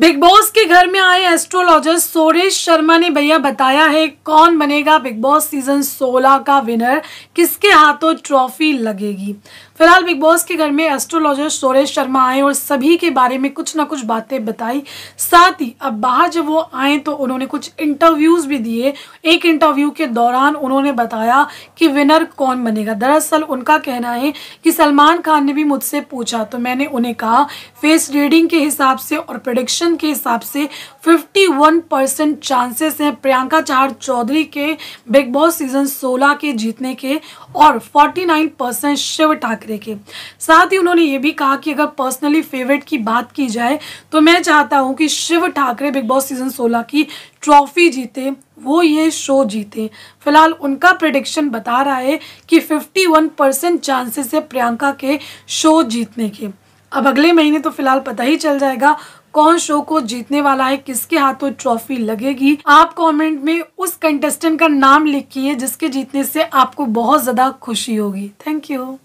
big boss के घर में आए एस्ट्रोलॉजर सोरेश शर्मा ने भैया बताया है कौन बनेगा बिग बॉस सीजन 16 का विनर किसके हाथों ट्रॉफी लगेगी फिलहाल बिग बॉस के घर में एस्ट्रोलॉजर सोरेश शर्मा आए और सभी के बारे में कुछ ना कुछ बातें बताई साथ ही अब बाहर जब वो आए तो उन्होंने कुछ इंटरव्यूज़ भी दिए एक इंटरव्यू के दौरान उन्होंने बताया कि विनर कौन बनेगा दरअसल उनका कहना है कि सलमान खान ने भी मुझसे पूछा तो मैंने उन्हें कहा फेस रीडिंग के हिसाब से और प्रोडिक्शन कंडीशन के हिसाब से 51 परसेंट चांसेस हैं प्रियंका चार चौधरी के बिग बॉस सीजन 16 के जीतने के और 49 परसेंट शिव ठाकरे के साथ ही उन्होंने ये भी कहा कि अगर पर्सनली फेवरेट की बात की जाए तो मैं चाहता हूँ कि Shiv Thackeray Bigg Boss season 16 की ट्रॉफी जीते वो ये शो जीते फिलहाल उनका प्रडिक्शन बता रहा है कि 51 परसेंट चांसेस है प्रियंका के शो जीतने के अब अगले महीने तो फिलहाल पता ही चल जाएगा कौन शो को जीतने वाला है किसके हाथों ट्रॉफी लगेगी आप कमेंट में उस कंटेस्टेंट का नाम लिखिए जिसके जीतने से आपको बहुत ज्यादा खुशी होगी थैंक यू